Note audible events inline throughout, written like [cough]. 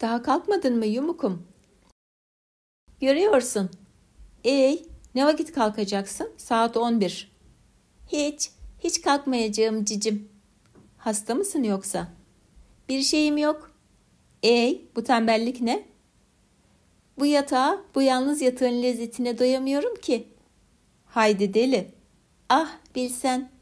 Daha kalkmadın mı yumukum? Görüyorsun. Ey, ne vakit kalkacaksın? Saat 11. Hiç, hiç kalkmayacağım cicim. Hasta mısın yoksa? Bir şeyim yok. Ey, bu tembellik ne? Bu yatağa, bu yalnız yatağın lezzetine doyamıyorum ki. Haydi deli. Ah bilsen.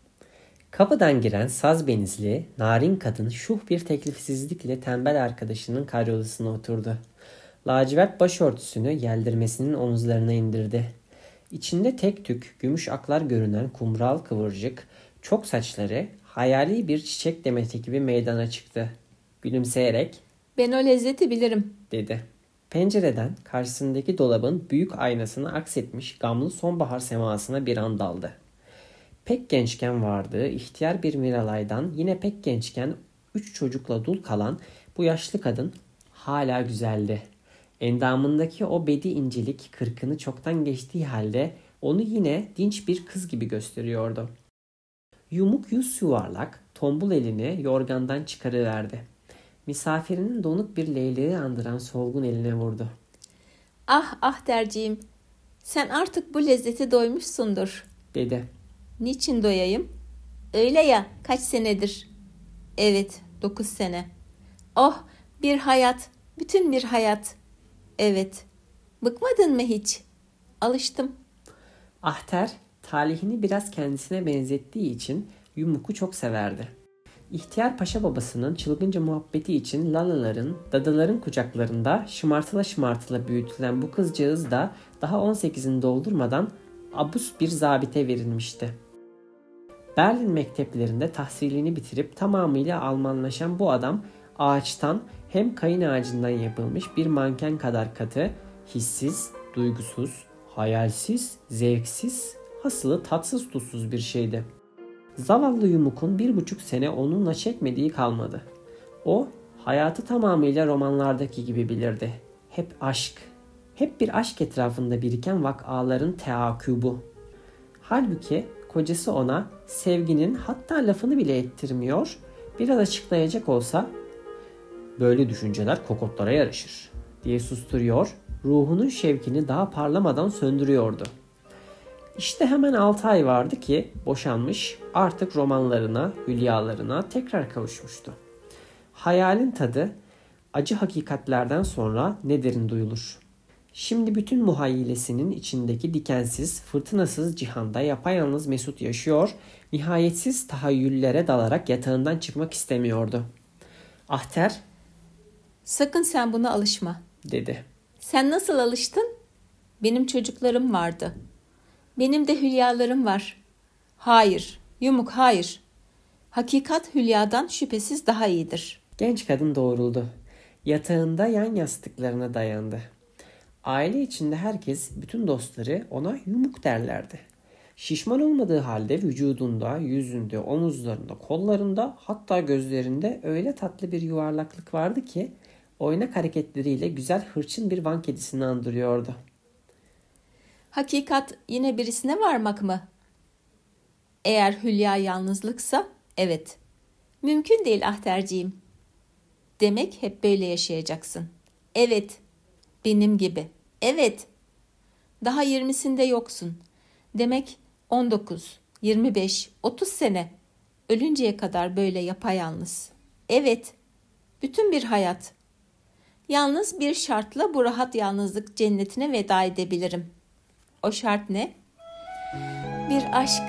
Kapıdan giren saz benizli, narin kadın şuh bir teklifsizlikle tembel arkadaşının karyolasına oturdu. Lacivert başörtüsünü yeldirmesinin omuzlarına indirdi. İçinde tek tük, gümüş aklar görünen kumral kıvırcık, çok saçları hayali bir çiçek demeti gibi meydana çıktı. Gülümseyerek ''Ben o lezzeti bilirim.'' dedi. Pencereden karşısındaki dolabın büyük aynasını aksetmiş gamlı sonbahar semasına bir an daldı pek gençken vardı, ihtiyar bir Miralay'dan yine pek gençken üç çocukla dul kalan bu yaşlı kadın hala güzeldi. Endamındaki o bedi incelik kırkını çoktan geçtiği halde onu yine dinç bir kız gibi gösteriyordu. Yumuk yüz yuvarlak, tombul elini yorgandan çıkarıverdi. Misafirinin donuk bir leyleği andıran solgun eline vurdu. Ah ah derciğim, sen artık bu lezzete doymuşsundur, dedi. Niçin doyayım? Öyle ya kaç senedir? Evet dokuz sene. Oh bir hayat, bütün bir hayat. Evet. Bıkmadın mı hiç? Alıştım. Ahter talihini biraz kendisine benzettiği için Yumruk'u çok severdi. İhtiyar Paşa babasının çılgınca muhabbeti için lalaların, dadaların kucaklarında şımartıla şımartıla büyütülen bu kızcağız da daha 18'ini doldurmadan abus bir zabite verilmişti. Berlin mekteplerinde tahsilini bitirip tamamıyla Almanlaşan bu adam ağaçtan hem kayın ağacından yapılmış bir manken kadar katı, hissiz, duygusuz, hayalsiz, zevksiz, hasılı tatsız tutsuz bir şeydi. Zavallı Yumuk'un bir buçuk sene onunla çekmediği kalmadı. O hayatı tamamıyla romanlardaki gibi bilirdi. Hep aşk. Hep bir aşk etrafında biriken vakaların teakübü. Halbuki Kocası ona sevginin hatta lafını bile ettirmiyor. Biraz açıklayacak olsa böyle düşünceler kokotlara yarışır diye susturuyor. Ruhunun şevkini daha parlamadan söndürüyordu. İşte hemen 6 ay vardı ki boşanmış artık romanlarına, hülyalarına tekrar kavuşmuştu. Hayalin tadı acı hakikatlerden sonra ne derin duyulur. Şimdi bütün muhayyilesinin içindeki dikensiz, fırtınasız cihanda yapayalnız Mesut yaşıyor, nihayetsiz tahayyüllere dalarak yatağından çıkmak istemiyordu. Ahter, ''Sakın sen buna alışma.'' dedi. ''Sen nasıl alıştın? Benim çocuklarım vardı. Benim de hülyalarım var. Hayır, yumuk hayır. Hakikat hülyadan şüphesiz daha iyidir.'' Genç kadın doğruldu. Yatağında yan yastıklarına dayandı. Aile içinde herkes, bütün dostları ona yumuk derlerdi. Şişman olmadığı halde vücudunda, yüzünde, omuzlarında, kollarında hatta gözlerinde öyle tatlı bir yuvarlaklık vardı ki oynak hareketleriyle güzel hırçın bir van kedisini andırıyordu. Hakikat yine birisine varmak mı? Eğer Hülya yalnızlıksa evet. Mümkün değil ahterciğim. Demek hep böyle yaşayacaksın. Evet benim gibi. Evet. Daha 20'sinde yoksun. Demek 19, 25, 30 sene. Ölünceye kadar böyle yapayalnız. Evet. Bütün bir hayat. Yalnız bir şartla bu rahat yalnızlık cennetine veda edebilirim. O şart ne? Bir aşk.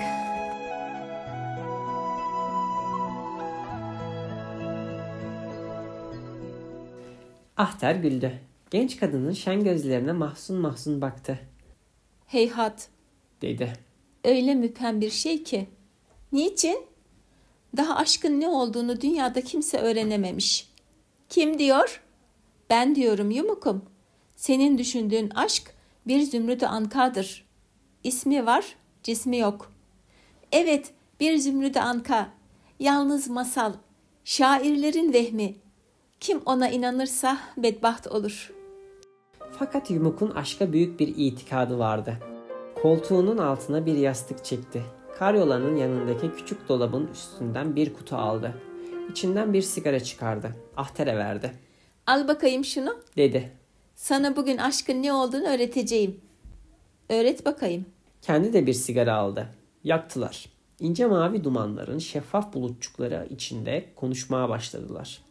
Ahter güldü. Genç kadının şen gözlerine mahzun mahzun baktı. Heyhat dedi. Öyle müphem bir şey ki. Niçin? Daha aşkın ne olduğunu dünyada kimse öğrenememiş. Kim diyor? Ben diyorum yumukum. Senin düşündüğün aşk bir zümrüt ankadır. İsmi var, cismi yok. Evet, bir zümrüt anka. Yalnız masal, şairlerin vehmi. Kim ona inanırsa bedbaht olur.'' Fakat Yumuk'un aşka büyük bir itikadı vardı. Koltuğunun altına bir yastık çekti. Karyolanın yanındaki küçük dolabın üstünden bir kutu aldı. İçinden bir sigara çıkardı. Ahter'e verdi. Al bakayım şunu dedi. Sana bugün aşkın ne olduğunu öğreteceğim. Öğret bakayım. Kendi de bir sigara aldı. Yaktılar. İnce mavi dumanların şeffaf bulutçukları içinde konuşmaya başladılar.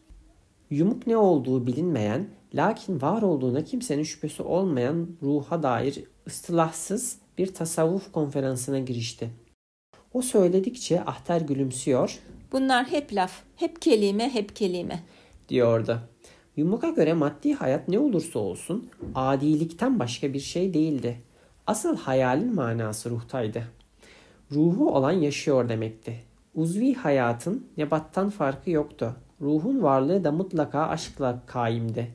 Yumuk ne olduğu bilinmeyen, lakin var olduğuna kimsenin şüphesi olmayan ruha dair ıstılahsız bir tasavvuf konferansına girişti. O söyledikçe Ahter gülümsüyor. Bunlar hep laf, hep kelime, hep kelime diyordu. Yumuk'a göre maddi hayat ne olursa olsun adilikten başka bir şey değildi. Asıl hayalin manası ruhtaydı. Ruhu olan yaşıyor demekti. Uzvi hayatın nebattan farkı yoktu. Ruhun varlığı da mutlaka aşkla kaimde.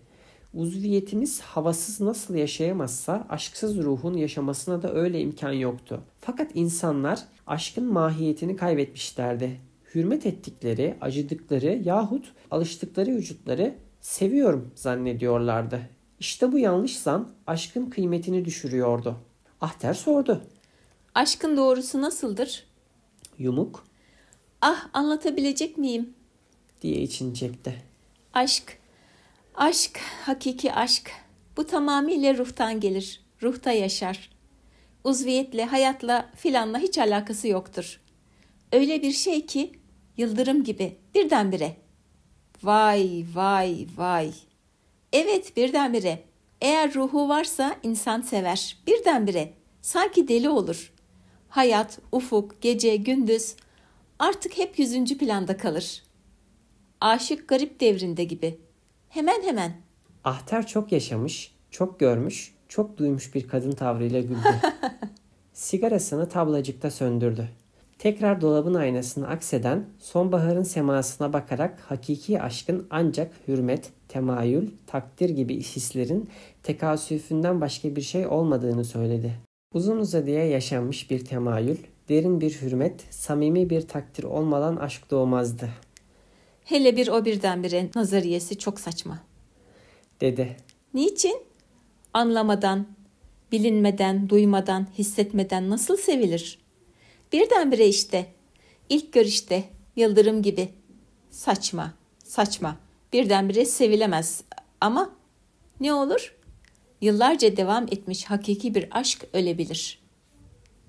Uzviyetimiz havasız nasıl yaşayamazsa aşksız ruhun yaşamasına da öyle imkan yoktu. Fakat insanlar aşkın mahiyetini kaybetmişlerdi. Hürmet ettikleri, acıdıkları yahut alıştıkları vücutları seviyorum zannediyorlardı. İşte bu yanlış zan aşkın kıymetini düşürüyordu. Ahter sordu. Aşkın doğrusu nasıldır? Yumuk. Ah anlatabilecek miyim? diye içinecekti. Aşk, aşk, hakiki aşk. Bu tamamıyla ruhtan gelir, ruhta yaşar. Uzviyetle, hayatla filanla hiç alakası yoktur. Öyle bir şey ki yıldırım gibi birdenbire. Vay vay vay. Evet birdenbire. Eğer ruhu varsa insan sever. Birdenbire. Sanki deli olur. Hayat, ufuk, gece, gündüz artık hep yüzüncü planda kalır. Aşık garip devrinde gibi. Hemen hemen. Ahter çok yaşamış, çok görmüş, çok duymuş bir kadın tavrıyla güldü. [laughs] Sigarasını tablacıkta söndürdü. Tekrar dolabın aynasını akseden sonbaharın semasına bakarak hakiki aşkın ancak hürmet, temayül, takdir gibi hislerin tekasüfünden başka bir şey olmadığını söyledi. Uzun uzadıya yaşanmış bir temayül, derin bir hürmet, samimi bir takdir olmadan aşk doğmazdı. Hele bir o birdenbire nazariyesi çok saçma. Dede. Niçin? Anlamadan, bilinmeden, duymadan, hissetmeden nasıl sevilir? Birdenbire işte. ilk görüşte, yıldırım gibi. Saçma, saçma. Birdenbire sevilemez. Ama ne olur? Yıllarca devam etmiş hakiki bir aşk ölebilir.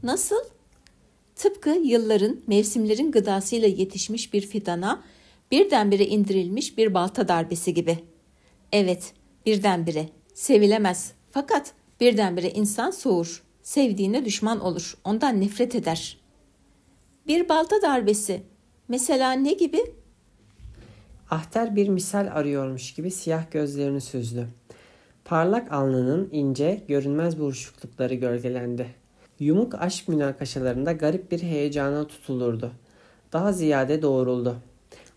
Nasıl? Tıpkı yılların, mevsimlerin gıdasıyla yetişmiş bir fidana birdenbire indirilmiş bir balta darbesi gibi. Evet, birdenbire. Sevilemez. Fakat birdenbire insan soğur. Sevdiğine düşman olur. Ondan nefret eder. Bir balta darbesi. Mesela ne gibi? Ahter bir misal arıyormuş gibi siyah gözlerini süzdü. Parlak alnının ince, görünmez buruşuklukları gölgelendi. Yumuk aşk münakaşalarında garip bir heyecana tutulurdu. Daha ziyade doğruldu.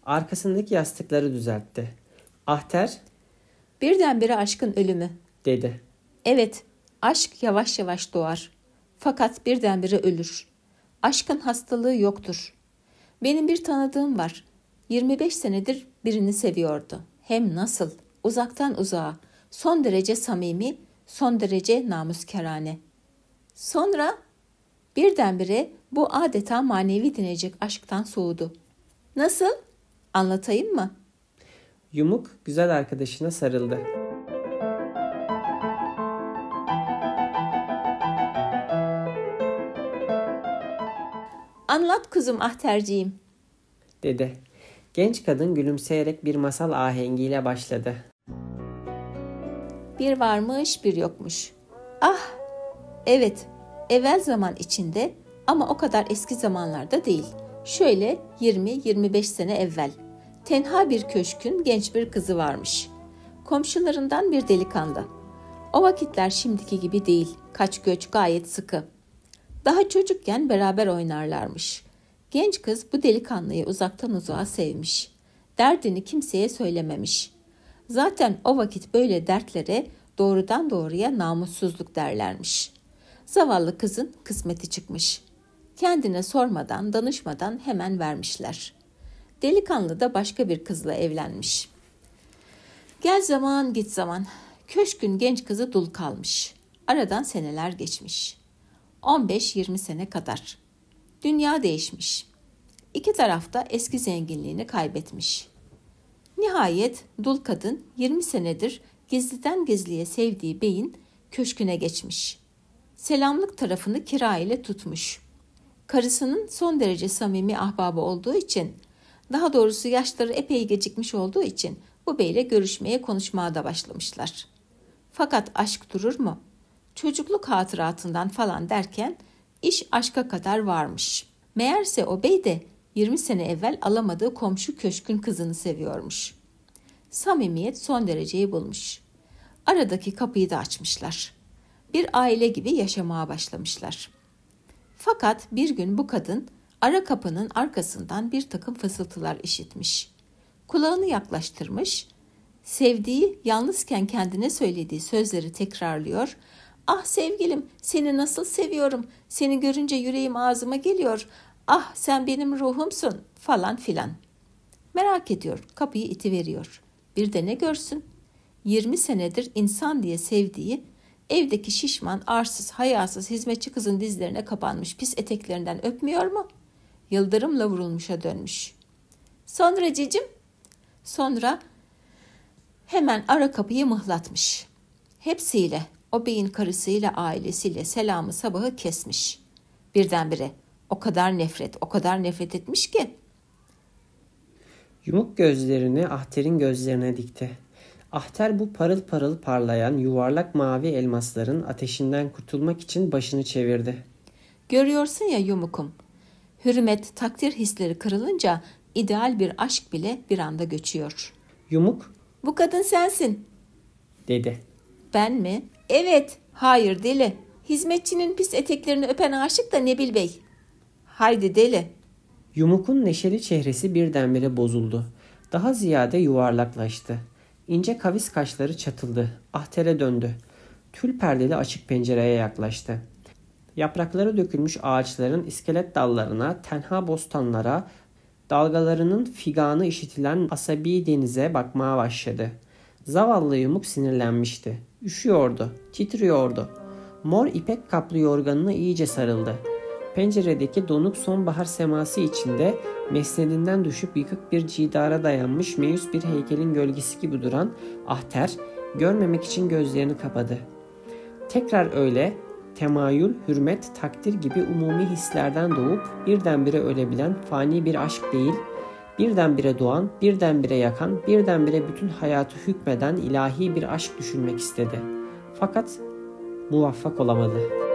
Arkasındaki yastıkları düzeltti. Ahter Birdenbire aşkın ölümü dedi. Evet, aşk yavaş yavaş doğar. Fakat birdenbire ölür. Aşkın hastalığı yoktur. Benim bir tanıdığım var. 25 senedir birini seviyordu. Hem nasıl, uzaktan uzağa, son derece samimi, son derece namuskerane. Sonra birdenbire bu adeta manevi denecek aşktan soğudu. Nasıl? Anlatayım mı? Yumuk güzel arkadaşına sarıldı. Anlat kuzum ahterciğim. Dedi. Genç kadın gülümseyerek bir masal ahengiyle başladı. Bir varmış bir yokmuş. Ah evet evvel zaman içinde ama o kadar eski zamanlarda değil.'' Şöyle 20-25 sene evvel tenha bir köşkün genç bir kızı varmış. Komşularından bir delikanlı. O vakitler şimdiki gibi değil. Kaç göç gayet sıkı. Daha çocukken beraber oynarlarmış. Genç kız bu delikanlıyı uzaktan uzağa sevmiş. Derdini kimseye söylememiş. Zaten o vakit böyle dertlere doğrudan doğruya namussuzluk derlermiş. Zavallı kızın kısmeti çıkmış.'' Kendine sormadan, danışmadan hemen vermişler. Delikanlı da başka bir kızla evlenmiş. Gel zaman git zaman. Köşkün genç kızı dul kalmış. Aradan seneler geçmiş. 15-20 sene kadar. Dünya değişmiş. İki tarafta eski zenginliğini kaybetmiş. Nihayet dul kadın 20 senedir gizliden gizliye sevdiği beyin köşküne geçmiş. Selamlık tarafını kira ile tutmuş karısının son derece samimi ahbabı olduğu için, daha doğrusu yaşları epey gecikmiş olduğu için bu beyle görüşmeye konuşmaya da başlamışlar. Fakat aşk durur mu? Çocukluk hatıratından falan derken iş aşka kadar varmış. Meğerse o bey de 20 sene evvel alamadığı komşu köşkün kızını seviyormuş. Samimiyet son dereceyi bulmuş. Aradaki kapıyı da açmışlar. Bir aile gibi yaşamaya başlamışlar.'' Fakat bir gün bu kadın ara kapının arkasından bir takım fısıltılar işitmiş. Kulağını yaklaştırmış, sevdiği yalnızken kendine söylediği sözleri tekrarlıyor. Ah sevgilim seni nasıl seviyorum, seni görünce yüreğim ağzıma geliyor, ah sen benim ruhumsun falan filan. Merak ediyor, kapıyı itiveriyor. Bir de ne görsün? 20 senedir insan diye sevdiği Evdeki şişman, arsız, hayasız hizmetçi kızın dizlerine kapanmış pis eteklerinden öpmüyor mu? Yıldırımla vurulmuşa dönmüş. Sonra cicim? Sonra hemen ara kapıyı mıhlatmış. Hepsiyle, o beyin karısıyla, ailesiyle selamı sabahı kesmiş. Birdenbire o kadar nefret, o kadar nefret etmiş ki. Yumuk gözlerini Ahter'in gözlerine dikti. Ahter bu parıl parıl parlayan yuvarlak mavi elmasların ateşinden kurtulmak için başını çevirdi. Görüyorsun ya yumukum. Hürmet, takdir hisleri kırılınca ideal bir aşk bile bir anda göçüyor. Yumuk, bu kadın sensin, dedi. Ben mi? Evet, hayır deli. Hizmetçinin pis eteklerini öpen aşık da Nebil Bey. Haydi deli. Yumuk'un neşeli çehresi birdenbire bozuldu. Daha ziyade yuvarlaklaştı. İnce kavis kaşları çatıldı. Ahtere döndü. Tül perdeli açık pencereye yaklaştı. Yaprakları dökülmüş ağaçların iskelet dallarına, tenha bostanlara, dalgalarının figanı işitilen asabi denize bakmaya başladı. Zavallı yumuk sinirlenmişti. Üşüyordu, titriyordu. Mor ipek kaplı yorganına iyice sarıldı. Penceredeki donuk sonbahar seması içinde mesnedinden düşüp yıkık bir cidara dayanmış meyus bir heykelin gölgesi gibi duran Ahter görmemek için gözlerini kapadı. Tekrar öyle temayül, hürmet, takdir gibi umumi hislerden doğup birdenbire ölebilen fani bir aşk değil, birdenbire doğan, birdenbire yakan, birdenbire bütün hayatı hükmeden ilahi bir aşk düşünmek istedi. Fakat muvaffak olamadı.''